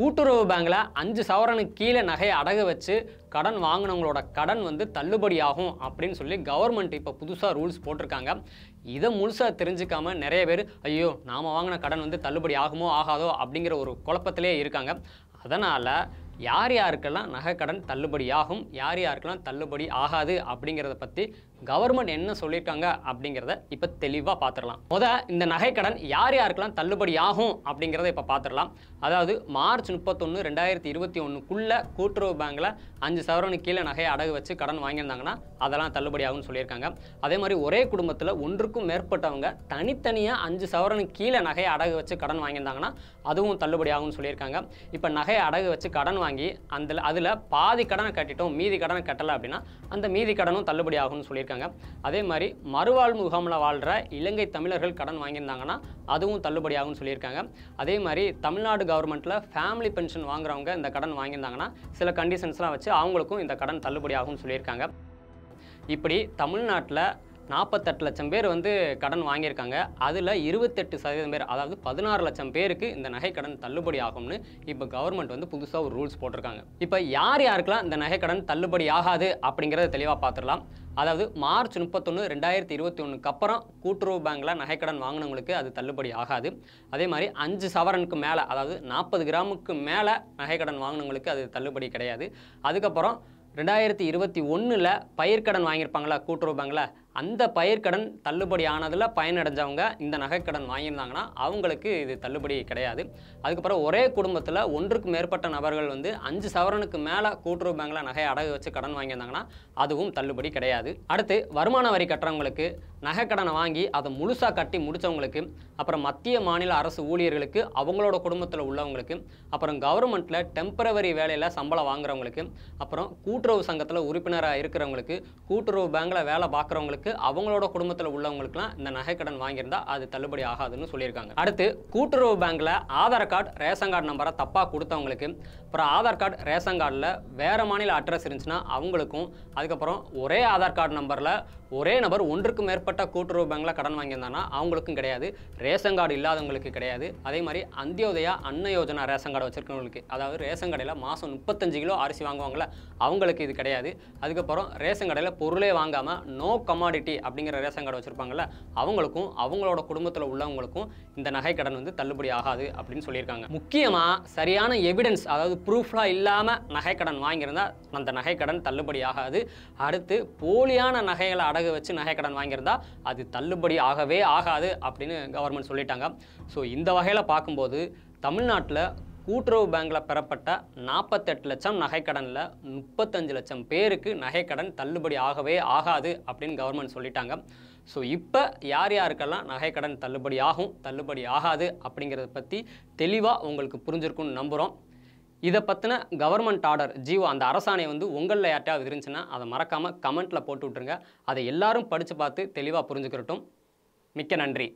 கூட்டுறவு பேங்கில் அஞ்சு சவரனுக்கு கீழே நகையை அடகு வச்சு கடன் வாங்கினவங்களோட கடன் வந்து தள்ளுபடி ஆகும் அப்படின்னு சொல்லி கவர்மெண்ட் இப்போ புதுசாக ரூல்ஸ் போட்டிருக்காங்க இதை முழுசாக தெரிஞ்சுக்காம நிறைய பேர் ஐயோ நாம் வாங்கின கடன் வந்து தள்ளுபடி ஆகுமோ ஆகாதோ அப்படிங்கிற ஒரு குழப்பத்திலே இருக்காங்க அதனால் யார் யாருக்கெல்லாம் நகைக்கடன் தள்ளுபடி ஆகும் யார் யாருக்கெல்லாம் தள்ளுபடி ஆகாது அப்படிங்கிறத பற்றி கவர்மெண்ட் என்ன சொல்லியிருக்காங்க அப்படிங்கிறத இப்போ தெளிவாக பார்த்துடலாம் முதல் இந்த நகைக்கடன் யார் யாருக்கெல்லாம் தள்ளுபடி ஆகும் அப்படிங்கிறத இப்போ பார்த்துடலாம் அதாவது மார்ச் முப்பத்தொன்று ரெண்டாயிரத்தி இருபத்தி ஒன்றுக்குள்ளே கூட்டுறவு பேங்கில் அஞ்சு சவரனுக்கு கீழே நகையை அடகு வச்சு கடன் வாங்கியிருந்தாங்கன்னா அதெல்லாம் தள்ளுபடி ஆகும்னு சொல்லியிருக்காங்க அதே மாதிரி ஒரே குடும்பத்தில் ஒன்றுக்கும் மேற்பட்டவங்க தனித்தனியாக அஞ்சு சவரனுக்கு கீழே நகையை அடகு வச்சு கடன் வாங்கியிருந்தாங்கன்னா அதுவும் தள்ளுபடி ஆகும்னு சொல்லியிருக்காங்க இப்போ நகையை அடகு வச்சு கடன் வாங்கி அந்த அதில் பாதி கடனை கட்டிட்டோம் மீதி கடனை கட்டலை அப்படின்னா அந்த மீதி கடனும் தள்ளுபடி ஆகும்னு சொல்லியிருக்காங்க பண்ணியிருக்காங்க அதே மாதிரி மறுவாழ்வு முகாமில் வாழ்கிற இலங்கை தமிழர்கள் கடன் வாங்கியிருந்தாங்கன்னா அதுவும் தள்ளுபடியாகும்னு சொல்லியிருக்காங்க அதே மாதிரி தமிழ்நாடு கவர்மெண்ட்டில் ஃபேமிலி பென்ஷன் வாங்குறவங்க இந்த கடன் வாங்கியிருந்தாங்கன்னா சில கண்டிஷன்ஸ்லாம் வச்சு அவங்களுக்கும் இந்த கடன் தள்ளுபடியாகும்னு சொல்லியிருக்காங்க இப்படி தமிழ்நாட்டில் நாற்பத்தெட்டு லட்சம் பேர் வந்து கடன் வாங்கியிருக்காங்க அதில் இருபத்தெட்டு சதவீதம் பேர் அதாவது பதினாறு லட்சம் பேருக்கு இந்த நகை கடன் தள்ளுபடி ஆகும்னு இப்போ கவர்மெண்ட் வந்து புதுசாக ஒரு ரூல்ஸ் போட்டிருக்காங்க இப்போ யார் யாருக்கெல்லாம் இந்த நகை கடன் தள்ளுபடி ஆகாது அப்படிங்கிறத தெளிவாக பார்த்துடலாம் அதாவது மார்ச் முப்பத்தொன்று ரெண்டாயிரத்தி இருபத்தி ஒன்றுக்கு அப்புறம் கூட்டுறவு பேங்கில் நகைக்கடன் வாங்கினவங்களுக்கு அது தள்ளுபடி ஆகாது அதே மாதிரி அஞ்சு சவரனுக்கு மேலே அதாவது நாற்பது கிராமுக்கு மேலே நகைக்கடன் வாங்கினவங்களுக்கு அது தள்ளுபடி கிடையாது அதுக்கப்புறம் ரெண்டாயிரத்தி இருபத்தி ஒன்றில் பயிர்க்கடன் வாங்கியிருப்பாங்களா கூட்டுறவு பேங்கில் அந்த பயிர்க்கடன் தள்ளுபடி ஆனதில் பயனடைஞ்சவங்க இந்த நகைக்கடன் வாங்கியிருந்தாங்கன்னா அவங்களுக்கு இது தள்ளுபடி கிடையாது அதுக்கப்புறம் ஒரே குடும்பத்தில் ஒன்றுக்கு மேற்பட்ட நபர்கள் வந்து அஞ்சு சவரனுக்கு மேலே கூட்டுறவு பேங்கில் நகை அடகு வச்சு கடன் வாங்கியிருந்தாங்கன்னா அதுவும் தள்ளுபடி கிடையாது அடுத்து வருமான வரி கட்டுறவங்களுக்கு நகைக்கடனை வாங்கி அதை முழுசாக கட்டி முடித்தவங்களுக்கு அப்புறம் மத்திய மாநில அரசு ஊழியர்களுக்கு அவங்களோட குடும்பத்தில் உள்ளவங்களுக்கு அப்புறம் கவர்மெண்ட்டில் டெம்பரவரி வேலையில் சம்பளம் வாங்குறவங்களுக்கு அப்புறம் கூட்டுறவு சங்கத்தில் உறுப்பினராக இருக்கிறவங்களுக்கு கூட்டுறவு பேங்கில் வேலை பார்க்குறவங்களுக்கு உள்ளவங்களுக்கு அவங்களோட குடும்பத்தில் உள்ளவங்களுக்குலாம் இந்த நகை கடன் வாங்கியிருந்தா அது தள்ளுபடி ஆகாதுன்னு சொல்லியிருக்காங்க அடுத்து கூட்டுறவு பேங்க்கில் ஆதார் கார்டு ரேஷன் கார்டு நம்பரை தப்பாக கொடுத்தவங்களுக்கு அப்புறம் ஆதார் கார்டு ரேஷன் கார்டில் வேறு மாநில அட்ரஸ் இருந்துச்சுன்னா அவங்களுக்கும் அதுக்கப்புறம் ஒரே ஆதார் கார்டு நம்பரில் ஒரே நபர் ஒன்றுக்கு மேற்பட்ட கூட்டுறவு பேங்கில் கடன் வாங்கியிருந்தாங்கன்னா அவங்களுக்கும் கிடையாது ரேஷன் கார்டு இல்லாதவங்களுக்கு கிடையாது அதே மாதிரி அந்தியோதயா அன்ன யோஜனா ரேஷன் கார்டு வச்சுருக்கவங்களுக்கு அதாவது ரேஷன் கடையில் மாதம் முப்பத்தஞ்சு கிலோ அரிசி வாங்குவாங்கள அவங்களுக்கு இது கிடையாது அதுக்கப்புறம் ரேஷன் கடையில் பொருளே வாங்காமல் நோ கமாடிட்டி அப்படிங்கிற ரேஷன் கார்டு வச்சுருப்பாங்கள்ல அவங்களுக்கும் அவங்களோட குடும்பத்தில் உள்ளவங்களுக்கும் இந்த நகை கடன் வந்து தள்ளுபடி ஆகாது அப்படின்னு சொல்லியிருக்காங்க முக்கியமாக சரியான எவிடன்ஸ் அதாவது ப்ரூஃப்லாம் இல்லாமல் நகைக்கடன் வாங்கியிருந்தால் அந்த நகைக்கடன் தள்ளுபடி ஆகாது அடுத்து போலியான நகைகளை அடகு வச்சு நகைக்கடன் வாங்கியிருந்தால் அது தள்ளுபடி ஆகவே ஆகாது அப்படின்னு கவர்மெண்ட் சொல்லிட்டாங்க ஸோ இந்த வகையில் பார்க்கும்போது தமிழ்நாட்டில் கூட்டுறவு பேங்கில் பெறப்பட்ட நாற்பத்தெட்டு லட்சம் நகைக்கடனில் முப்பத்தஞ்சு லட்சம் பேருக்கு நகைக்கடன் தள்ளுபடி ஆகவே ஆகாது அப்படின்னு கவர்மெண்ட் சொல்லிட்டாங்க ஸோ இப்போ யார் யாருக்கெல்லாம் நகைக்கடன் தள்ளுபடி ஆகும் தள்ளுபடி ஆகாது அப்படிங்கிறத பற்றி தெளிவாக உங்களுக்கு புரிஞ்சிருக்குன்னு நம்புகிறோம் இதை பற்றின கவர்மெண்ட் ஆர்டர் ஜியோ அந்த அரசாணை வந்து உங்களில் யார்ட்டாவது இருந்துச்சுன்னா அதை மறக்காமல் கமெண்ட்டில் போட்டு விட்ருங்க அதை எல்லாரும் படித்து பார்த்து தெளிவாக புரிஞ்சுக்கிறட்டும் மிக்க நன்றி